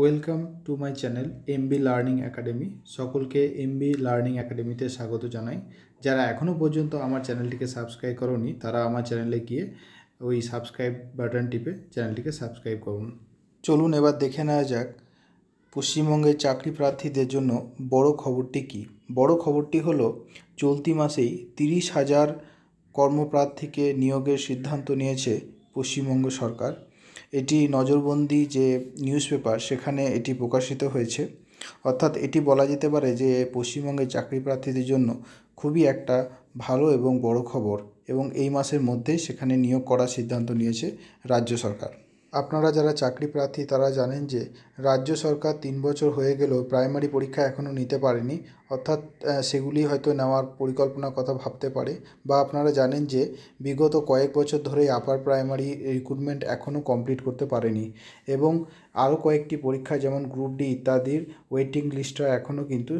welcome to my channel MB learning academy সকলকে MB learning একাডেমিতে স্বাগত জানাই যারা এখনও পর্যন্ত আমার চ্যানেলটিকে সাবস্ক্রাইব করনি তারা আমার চ্যানেলে গিয়ে ওই সাবস্ক্রাইব বাটন টিপে চ্যানেলটিকে সাবস্ক্রাইব করুন চলুন এবার দেখে নেওয়া যাক পশ্চিমবঙ্গের চাকরি প্রার্থীদের জন্য বড় খবরটি কি বড় খবরটি হলো চলতি মাসেই তিরিশ হাজার কর্মপ্রার্থীকে নিয়োগের সিদ্ধান্ত নিয়েছে পশ্চিমবঙ্গ সরকার এটি নজরবন্দি যে নিউজ পেপার সেখানে এটি প্রকাশিত হয়েছে অর্থাৎ এটি বলা যেতে পারে যে পশ্চিমবঙ্গের চাকরি প্রার্থীদের জন্য খুবই একটা ভালো এবং বড় খবর এবং এই মাসের মধ্যেই সেখানে নিয়োগ করার সিদ্ধান্ত নিয়েছে রাজ্য সরকার আপনারা যারা চাকরি প্রার্থী তারা জানেন যে রাজ্য সরকার তিন বছর হয়ে গেলেও প্রাইমারি পরীক্ষা এখনও নিতে পারেনি অর্থাৎ সেগুলি হয়তো নেওয়ার পরিকল্পনার কথা ভাবতে পারে বা আপনারা জানেন যে বিগত কয়েক বছর ধরে আপার প্রাইমারি রিক্রুটমেন্ট এখনও কমপ্লিট করতে পারেনি এবং আরও কয়েকটি পরীক্ষা যেমন গ্রুপ ডি ইত্যাদির ওয়েটিং লিস্টটা এখনও কিন্তু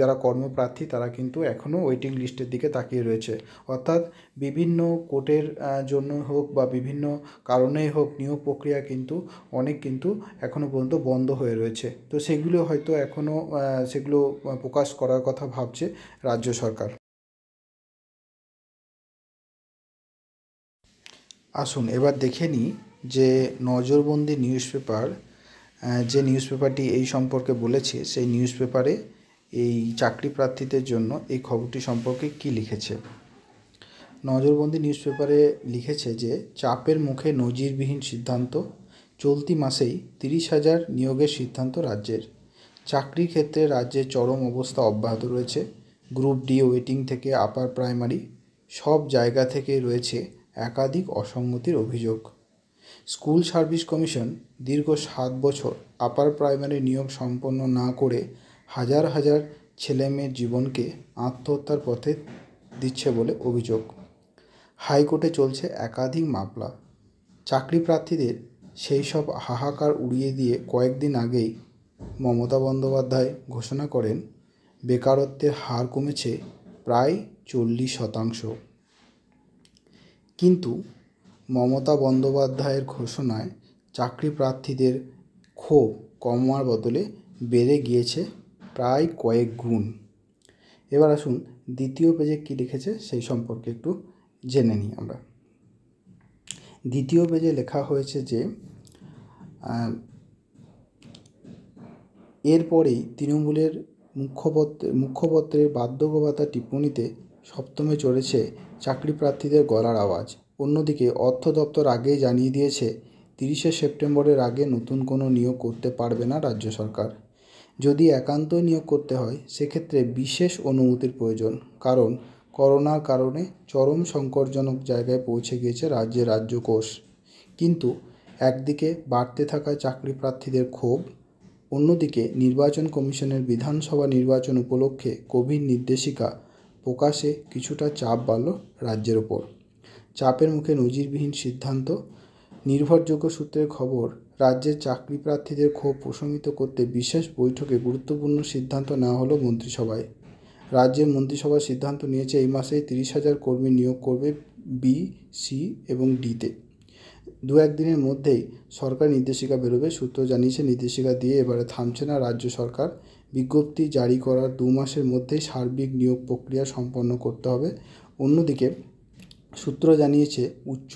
যারা কর্মপ্রার্থী তারা কিন্তু এখনও ওয়েটিং লিস্টের দিকে তাকিয়ে রয়েছে অর্থাৎ বিভিন্ন কোর্টের জন্য হোক বা বিভিন্ন কারণেই হোক নিয়োগ প্রক্রিয়া কিন্তু অনেক কিন্তু এখনও পর্যন্ত বন্ধ হয়ে রয়েছে তো সেগুলো হয়তো এখনও সেগুলো প্রকাশ করার কথা ভাবছে রাজ্য সরকার আসুন এবার দেখে নিই যে নজরবন্দি নিউজ পেপার যে নিউজ পেপারটি এই সম্পর্কে বলেছে সেই নিউজ পেপারে এই চাকরি প্রার্থীদের জন্য এই খবরটি সম্পর্কে কি লিখেছে নজরবন্দি নিউজ পেপারে লিখেছে যে চাপের মুখে নজিরবিহীন সিদ্ধান্ত চলতি মাসেই তিরিশ হাজার নিয়োগের সিদ্ধান্ত রাজ্যের চাকরির ক্ষেত্রে রাজ্যে চরম অবস্থা অব্যাহত রয়েছে গ্রুপ ডি ওয়েটিং থেকে আপার প্রাইমারি সব জায়গা থেকে রয়েছে একাধিক অসঙ্গতির অভিযোগ স্কুল সার্ভিস কমিশন দীর্ঘ সাত বছর আপার প্রাইমারি নিয়োগ সম্পন্ন না করে হাজার হাজার ছেলেমেয়ের জীবনকে আত্মহত্যার পথে দিচ্ছে বলে অভিযোগ হাইকোর্টে চলছে একাধিক মামলা চাকরি প্রার্থীদের সেই সব হাহাকার উড়িয়ে দিয়ে কয়েকদিন আগেই মমতা বন্দ্যোপাধ্যায় ঘোষণা করেন বেকারত্বের হার কমেছে প্রায় চল্লিশ শতাংশ কিন্তু মমতা বন্দ্যোপাধ্যায়ের ঘোষণায় চাকরি প্রার্থীদের ক্ষোভ কমার বদলে বেড়ে গিয়েছে প্রায় কয়েক গুণ এবার আসুন দ্বিতীয় পেজে কী লিখেছে সেই সম্পর্কে একটু জেনে নিই আমরা দ্বিতীয় পেজে লেখা হয়েছে যে এরপরেই তৃণমূলের মুখ্যপত্র মুখ্যপত্রের বাধ্যকতা টিপ্পণীতে সপ্তমে চড়েছে চাকরি প্রার্থীদের গলার আওয়াজ অন্যদিকে অর্থ দপ্তর আগেই জানিয়ে দিয়েছে তিরিশে সেপ্টেম্বরের আগে নতুন কোনো নিয়োগ করতে পারবে না রাজ্য সরকার যদি একান্ত নিয়োগ করতে হয় সেক্ষেত্রে বিশেষ অনুমতির প্রয়োজন কারণ করোনার কারণে চরম সংকটজনক জায়গায় পৌঁছে গিয়েছে রাজ্যের রাজ্য কোষ কিন্তু একদিকে বাড়তে থাকা চাকরি প্রার্থীদের ক্ষোভ অন্যদিকে নির্বাচন কমিশনের বিধানসভা নির্বাচন উপলক্ষে কোভিড নির্দেশিকা প্রকাশে কিছুটা চাপ বাড়ল রাজ্যের ওপর চাপের মুখে নজিরবিহীন সিদ্ধান্ত নির্ভরযোগ্য সূত্রের খবর রাজ্যের চাকরি প্রার্থীদের ক্ষোভ প্রশমিত করতে বিশেষ বৈঠকে গুরুত্বপূর্ণ সিদ্ধান্ত নেওয়া হলো মন্ত্রিসভায় রাজ্যের মন্ত্রিসভা সিদ্ধান্ত নিয়েছে এই মাসেই তিরিশ হাজার কর্মী নিয়োগ করবে বি সি এবং ডিতে দু একদিনের মধ্যেই সরকার নির্দেশিকা বেরোবে সূত্র জানিয়েছে নির্দেশিকা দিয়ে এবারে থামছে না রাজ্য সরকার বিজ্ঞপ্তি জারি করার দু মাসের মধ্যেই সার্বিক নিয়োগ প্রক্রিয়া সম্পন্ন করতে হবে অন্যদিকে সূত্র জানিয়েছে উচ্চ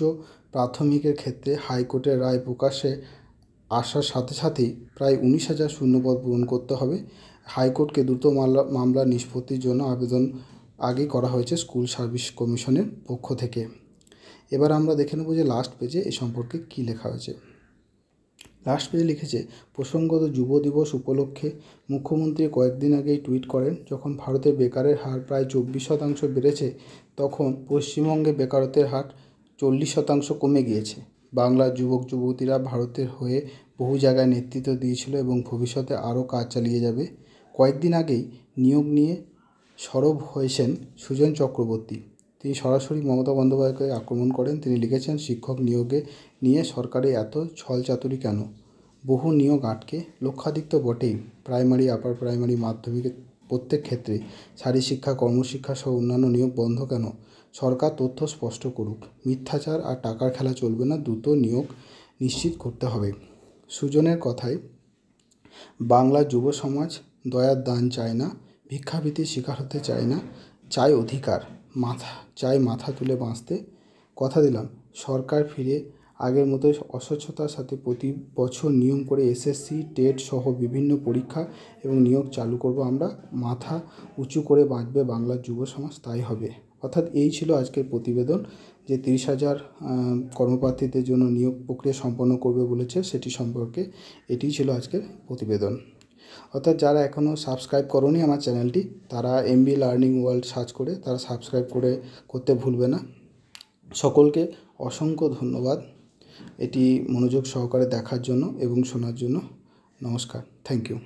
প্রাথমিকের ক্ষেত্রে হাইকোর্টের রায় প্রকাশে আসার সাথে সাথেই প্রায় উনিশ হাজার শূন্যপদ পূরণ করতে হবে হাইকোর্টকে দ্রুত মামলা মামলা নিষ্পত্তির জন্য আবেদন আগেই করা হয়েছে স্কুল সার্ভিস কমিশনের পক্ষ থেকে এবার আমরা দেখে নেব যে লাস্ট পেজে এ সম্পর্কে কী লেখা হয়েছে লাস্ট পেজে লিখেছে প্রসঙ্গত যুব দিবস উপলক্ষে মুখ্যমন্ত্রী কয়েকদিন আগেই টুইট করেন যখন ভারতে বেকারের হার প্রায় চব্বিশ শতাংশ বেড়েছে তখন পশ্চিমবঙ্গে বেকারত্বের হার চল্লিশ শতাংশ কমে গিয়েছে বাংলার যুবক যুবতীরা ভারতের হয়ে বহু জায়গায় নেতৃত্ব দিয়েছিল এবং ভবিষ্যতে আরও কাজ চালিয়ে যাবে কয়েকদিন আগেই নিয়োগ নিয়ে সরব হয়েছেন সুজন চক্রবর্তী তিনি সরাসরি মমতা বন্দ্যোপাধ্যায়কে আক্রমণ করেন তিনি লিখেছেন শিক্ষক নিয়োগে নিয়ে সরকারে এত ছলচাতুরি কেন বহু নিয়োগ আটকে লক্ষাধিক তো বটেই প্রাইমারি আপার প্রাইমারি মাধ্যমিকের প্রত্যেক ক্ষেত্রে শিক্ষা কর্মশিক্ষা সহ অন্যান্য নিয়োগ বন্ধ কেন সরকার তথ্য স্পষ্ট করুক মিথ্যাচার আর টাকার খেলা চলবে না দ্রুত নিয়োগ নিশ্চিত করতে হবে সুজনের কথায় বাংলা যুব সমাজ দয়ার দান চায় না ভিক্ষাভীতির শিকার হতে চায় না চায় অধিকার মাথা চাই মাথা তুলে বাঁচতে কথা দিলাম সরকার ফিরে আগের মতো অস্বচ্ছতার সাথে প্রতি বছর নিয়ম করে এসএসসি টেট সহ বিভিন্ন পরীক্ষা এবং নিয়োগ চালু করব আমরা মাথা উঁচু করে বাঁচবে বাংলার যুব সমাজ তাই হবে অর্থাৎ এই ছিল আজকের প্রতিবেদন যে তিরিশ হাজার কর্মপ্রার্থীদের জন্য নিয়োগ প্রক্রিয়া সম্পন্ন করবে বলেছে সেটি সম্পর্কে এটি ছিল আজকের প্রতিবেদন অর্থাৎ যারা এখনও সাবস্ক্রাইব করনি আমার চ্যানেলটি তারা এমবি লার্নিং ওয়ার্ল্ড সার্চ করে তারা সাবস্ক্রাইব করে করতে ভুলবে না সকলকে অসংখ্য ধন্যবাদ এটি মনোযোগ সহকারে দেখার জন্য এবং শোনার জন্য নমস্কার থ্যাংক ইউ